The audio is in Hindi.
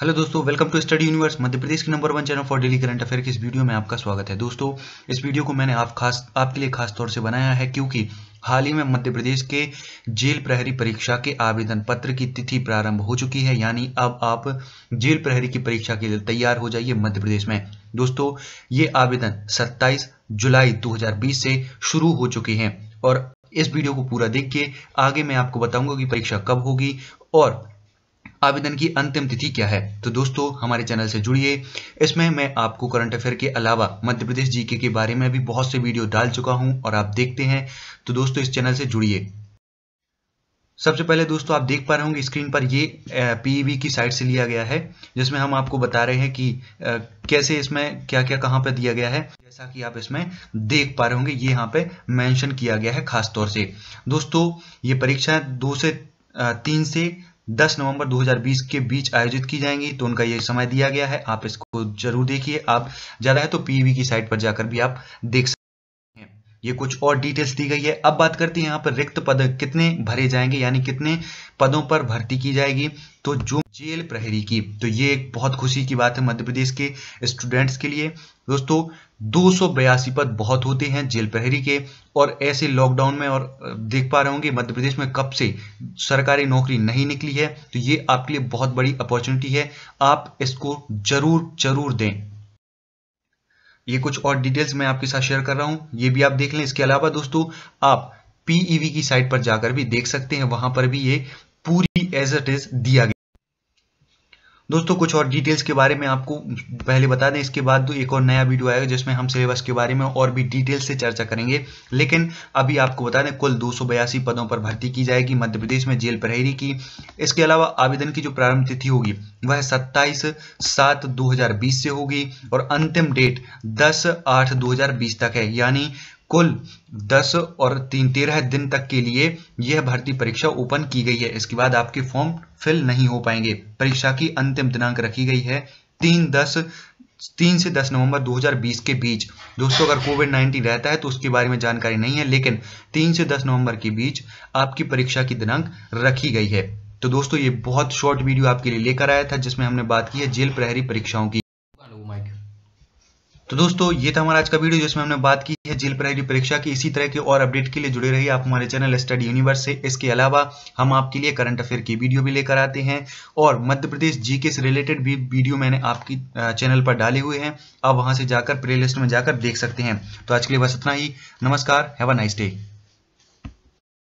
हेलो दोस्तों welcome to study universe Madhya Pradesh की number one channel for daily current affair की इस वीडियो में आपका स्वागत है दोस्तों इस वीडियो को मैंने आप खास आपके लिए खास तौर से बनाया है क्योंकि हाल ही में मध्य प्रदेश के जेल प्रहरी परीक्षा के आवेदन पत्र की तिथि प्रारंभ हो चुकी है यानी अब आप जेल प्रहरी की परीक्षा के लिए तैयार हो जाइए मध्य प्रदेश में दोस्तों ये आवेदन सत्ताईस जुलाई दो से शुरू हो चुके हैं और इस वीडियो को पूरा देख के आगे मैं आपको बताऊंगा कि परीक्षा कब होगी और आवेदन की अंतिम तिथि क्या है तो दोस्तों हमारे चैनल से जुड़िए इसमें मैं आपको करंट अफेयर के अलावा मध्य प्रदेश जीके के बारे में भी बहुत से वीडियो डाल चुका हूं और आप देखते हैं तो दोस्तों इस चैनल से जुड़िए सबसे पहले दोस्तों आप देख पा रहे होंगे स्क्रीन पर ये पीईवी की साइट से लिया गया है जिसमें हम आपको बता रहे हैं कि कैसे इसमें क्या क्या कहां पर दिया गया है जैसा कि आप इसमें देख पा रहे होंगे ये यहाँ पे मेंशन किया गया है खासतौर से दोस्तों ये परीक्षा दो से तीन से 10 नवंबर 2020 के बीच आयोजित की जाएंगी तो उनका ये समय दिया गया है आप इसको जरूर देखिए आप ज़्यादा है तो पीवी की साइट पर जाकर भी आप देख ये कुछ और डिटेल्स दी गई है अब बात करते हैं यहाँ पर रिक्त पद कितने भरे जाएंगे यानी कितने पदों पर भर्ती की जाएगी तो जो जेल प्रहरी की तो ये एक बहुत खुशी की बात है मध्य प्रदेश के स्टूडेंट्स के लिए दोस्तों दो पद बहुत होते हैं जेल प्रहरी के और ऐसे लॉकडाउन में और देख पा रहे होंगे मध्य प्रदेश में कब से सरकारी नौकरी नहीं निकली है तो ये आपके लिए बहुत बड़ी अपॉर्चुनिटी है आप इसको जरूर जरूर दें ये कुछ और डिटेल्स मैं आपके साथ शेयर कर रहा हूँ ये भी आप देख लें इसके अलावा दोस्तों आप पीईवी e की साइट पर जाकर भी देख सकते हैं वहां पर भी ये पूरी एज इट इज दिया गया दोस्तों कुछ और डिटेल्स के बारे में आपको पहले बता दें इसके बाद तो एक और नया वीडियो आएगा जिसमें हम सिलेबस के बारे में और भी डिटेल से चर्चा करेंगे लेकिन अभी आपको बता दें कुल दो पदों पर भर्ती की जाएगी मध्य प्रदेश में जेल प्रहरी की इसके अलावा आवेदन की जो प्रारंभ तिथि होगी वह 27 सात 2020 से होगी और अंतिम डेट 10 आठ 2020 तक है यानी कुल 10 और तीन तेरह दिन तक के लिए यह भर्ती परीक्षा ओपन की गई है इसके बाद आपके फॉर्म फिल नहीं हो पाएंगे परीक्षा की अंतिम दिनांक रखी गई है तीन दस तीन से दस नवंबर 2020 के बीच दोस्तों अगर कोविड 19 रहता है तो उसके बारे में जानकारी नहीं है लेकिन तीन से दस नवंबर के बीच आपकी परीक्षा की दिनांक रखी गई है तो दोस्तों ये बहुत शॉर्ट वीडियो आपके लिए लेकर आया था जिसमें हमने बात की है जेल प्रहरी परीक्षाओं की तो दोस्तों ये था हमारा आज का वीडियो जिसमें हमने बात की है जेल प्राइमरी परीक्षा की इसी तरह के और अपडेट के लिए जुड़े रहिए आप हमारे चैनल स्टडी यूनिवर्स से इसके अलावा हम आपके लिए करंट अफेयर की वीडियो भी लेकर आते हैं और मध्य प्रदेश जीके से रिलेटेड भी वीडियो मैंने आपकी चैनल पर डाले हुए हैं आप वहां से जाकर प्ले लिस्ट में जाकर देख सकते हैं तो आज के लिए बस इतना ही नमस्कार हैव अ नाइस डे